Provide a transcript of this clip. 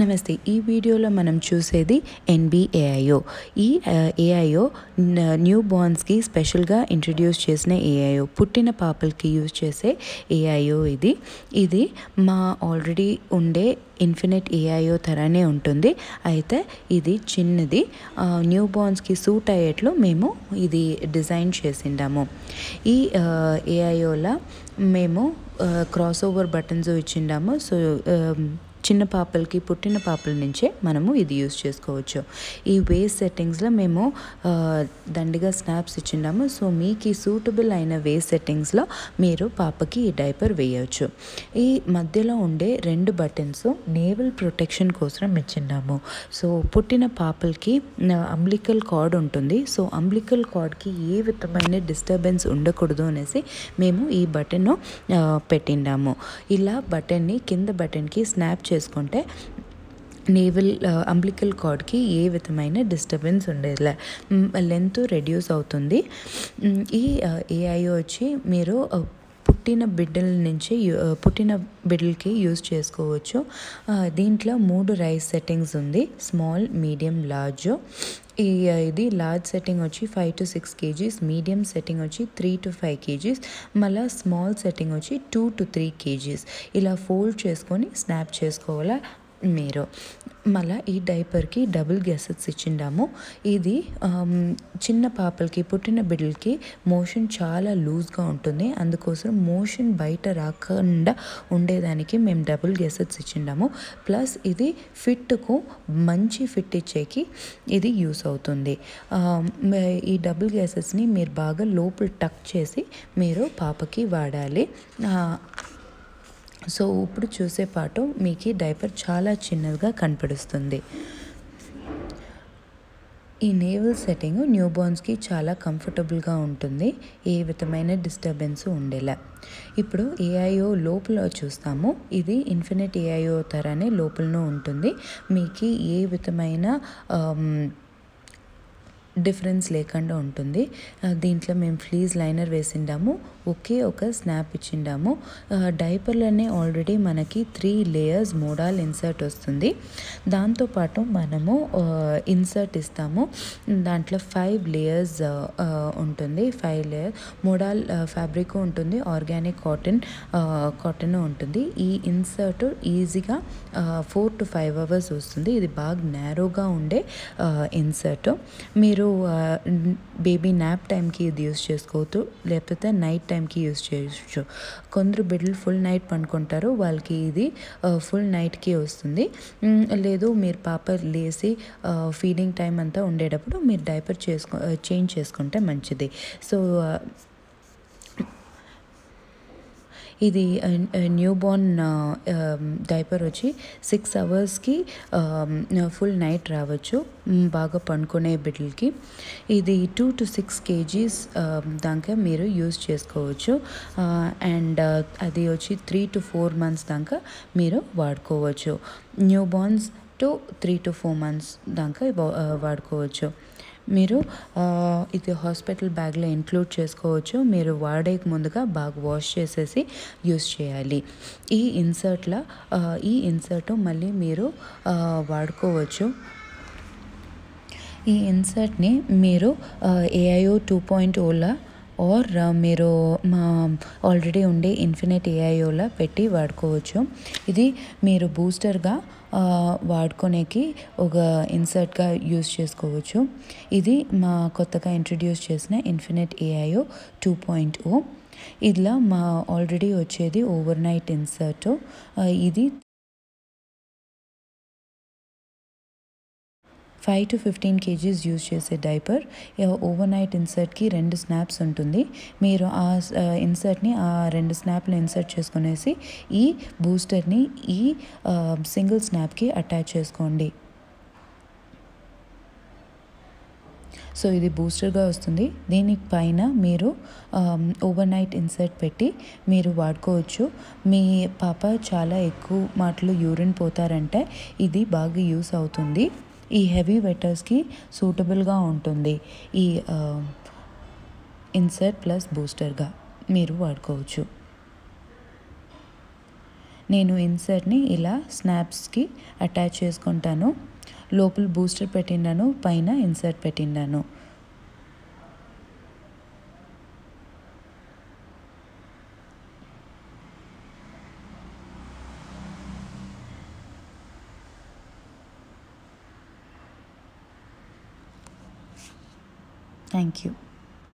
నమస్తే ఈ వీడియోలో మనం చూసేది ఎన్బిఏఐఓ ఈ ఏఐఓ న్యూ బోర్న్స్కి స్పెషల్గా ఇంట్రడ్యూస్ చేసిన ఏఐఓ పుట్టిన పాపలకి యూజ్ చేసే ఏఐఓ ఇది ఇది మా ఆల్రెడీ ఉండే ఇన్ఫినిట్ ఏఐఓ ధరనే ఉంటుంది అయితే ఇది చిన్నది న్యూ బోర్న్స్కి సూట్ అయ్యేట్లు మేము ఇది డిజైన్ చేసిండాము ఈ ఏఐఓలా మేము క్రాస్ ఓవర్ బటన్స్ ఇచ్చిండాము సో చిన్న పాపలకి పుట్టిన పాపల నుంచే మనము ఇది యూస్ చేసుకోవచ్చు ఈ వేస్ సెట్టింగ్స్లో మేము దండిగా స్నాప్స్ ఇచ్చిన్నాము సో మీకు ఈ సూటబుల్ అయిన వేస్ సెట్టింగ్స్లో మీరు పాపకి ఈ డైపర్ వేయవచ్చు ఈ మధ్యలో ఉండే రెండు బటన్స్ నేవల్ ప్రొటెక్షన్ కోసం ఇచ్చిన్నాము సో పుట్టిన పాపలకి అంబ్లికల్ కార్డ్ ఉంటుంది సో అంబ్లికల్ కార్డ్కి ఏ విధమైన డిస్టర్బెన్స్ ఉండకూడదు అనేసి మేము ఈ బటన్ పెట్టిండాము ఇలా బటన్ని కింద బటన్కి స్నాప్ చేసుకుంటే నేవల్ అంబ్లికల్ కార్డ్కి ఏ విధమైన డిస్టర్బెన్స్ ఉండేది లెంత్ రెడ్యూస్ అవుతుంది ఈ ఏఐ వచ్చి మీరు పుట్టిన బిడ్డల నుంచి పుట్టిన బిడ్డలకి యూజ్ చేసుకోవచ్చు దీంట్లో మూడు రైస్ సెట్టింగ్స్ ఉంది స్మాల్ మీడియం లార్జ్ ఈ ఇది లార్జ్ సెట్టింగ్ వచ్చి five to six KGs medium setting వచ్చి త్రీ టు ఫైవ్ కేజీస్ మళ్ళీ స్మాల్ సెట్టింగ్ వచ్చి టూ టు త్రీ కేజీస్ ఇలా ఫోల్డ్ చేసుకొని స్నాప్ చేసుకోవాలా మీరు మళ్ళీ ఈ డైపర్కి డబుల్ గ్యాసెస్ ఇచ్చిండాము ఇది చిన్న పాపలకి పుట్టిన బిడ్డలకి మోషన్ చాలా లూజ్గా ఉంటుంది అందుకోసం మోషన్ బయట రాకుండా ఉండేదానికి మేము డబుల్ గ్యాసెస్ ఇచ్చిండాము ప్లస్ ఇది ఫిట్కు మంచి ఫిట్ ఇచ్చేకి ఇది యూస్ అవుతుంది ఈ డబుల్ గ్యాసెస్ని మీరు బాగా లోపల టక్ చేసి మీరు పాపకి వాడాలి సో ఇప్పుడు చూసే పాటు మీకు డైపర్ చాలా చిన్నదిగా కనపడుస్తుంది ఈ నేవల్ సెట్టింగ్ న్యూబార్న్స్కి చాలా కంఫర్టబుల్గా ఉంటుంది ఏ విధమైన డిస్టర్బెన్స్ ఉండేలా ఇప్పుడు ఏఐఓ లోపల చూస్తాము ఇది ఇన్ఫినిట్ ఏఐఓ తరానే లోపలనూ ఉంటుంది మీకు ఏ విధమైన డిఫరెన్స్ లేకుండా ఉంటుంది దీంట్లో మేము ఫ్లీజ్ లైనర్ వేసిండాము ఒకే ఒక స్నాప్ ఇచ్చిండాము డైపర్లోనే ఆల్రెడీ మనకి త్రీ లేయర్స్ మోడాల్ ఇన్సర్ట్ వస్తుంది దాంతోపాటు మనము ఇన్సర్ట్ ఇస్తాము దాంట్లో ఫైవ్ లేయర్స్ ఉంటుంది ఫైవ్ లేయర్ మోడాల్ ఫ్యాబ్రిక్ ఉంటుంది ఆర్గానిక్ కాటన్ కాటన్ ఉంటుంది ఈ ఇన్సర్ట్ ఈజీగా ఫోర్ టు ఫైవ్ అవర్స్ వస్తుంది ఇది బాగా నేరోగా ఉండే ఇన్సర్ట్ మీరు మీరు బేబీ నాప్ టైంకి ఇది యూస్ చేసుకోవచ్చు లేకపోతే నైట్ టైంకి యూస్ చేయొచ్చు కొందరు బిడ్డలు ఫుల్ నైట్ పండుకుంటారు వాళ్ళకి ఇది ఫుల్ నైట్కి వస్తుంది లేదు మీరు పాప లేసి ఫీడింగ్ టైం అంతా ఉండేటప్పుడు మీరు డైపర్ చేసుకో చేంజ్ చేసుకుంటే మంచిది సో ఇది న్యూ బోర్న్ డైపర్ వచ్చి సిక్స్ అవర్స్కి ఫుల్ నైట్ రావచ్చు బాగా పండుకునే బిడ్డలకి ఇది two to six KGs um, దాకా మీరు యూజ్ చేసుకోవచ్చు అండ్ uh, అది వచ్చి త్రీ టు ఫోర్ మంత్స్ దాకా మీరు వాడుకోవచ్చు newborns to three to four months దాకా వాడుకోవచ్చు మీరు ఇది హాస్పిటల్ బ్యాగ్లో ఇంక్లూడ్ చేసుకోవచ్చు మీరు వాడేకి ముందుగా బాగా వాష్ చేసేసి యూస్ చేయాలి ఈ ఇన్సర్ట్ల ఈ ఇన్సర్ట్ మళ్ళీ మీరు వాడుకోవచ్చు ఈ ఇన్సర్ట్ని మీరు ఏఐఓ టూ పాయింట్ ఓలా ఆర్ uh, మీరు మా ఆల్రెడీ ఉండే ఇన్ఫినిట్ ఏఐఓలో పెట్టి వాడుకోవచ్చు ఇది మీరు బూస్టర్గా వాడుకునేకి ఒక ఇన్సర్ట్గా యూస్ చేసుకోవచ్చు ఇది మా కొత్తగా ఇంట్రడ్యూస్ చేసిన infinite AIO two point O ఇలా మా ఆల్రెడీ వచ్చేది ఓవర్ నైట్ ఇన్సర్ట్ ఇది five to fifteen KGs use చేసే డైపర్ ఓవర్ నైట్ ఇన్సర్ట్కి రెండు స్నాప్స్ ఉంటుంది మీరు ఆ ఇన్సర్ట్ని ఆ రెండు స్నాప్లు ఇన్సర్ట్ చేసుకునేసి ఈ బూస్టర్ని ఈ సింగిల్ స్నాప్కి అటాచ్ చేసుకోండి సో ఇది బూస్టర్గా వస్తుంది దీని పైన మీరు ఓవర్ నైట్ ఇన్సర్ట్ పెట్టి మీరు వాడుకోవచ్చు మీ పాప చాలా ఎక్కువ మాటలు యూరిన్ పోతారంటే ఇది బాగా యూస్ అవుతుంది ఈ హెవీ వెటర్స్కి సూటబుల్గా ఉంటుంది ఈ ఇన్సర్ట్ ప్లస్ బూస్టర్గా మీరు వాడుకోవచ్చు నేను ఇన్సర్ట్ని ఇలా స్నాప్స్కి అటాచ్ చేసుకుంటాను లోపల బూస్టర్ పెట్టినాను పైన ఇన్సర్ట్ పెట్టినాను Thank you.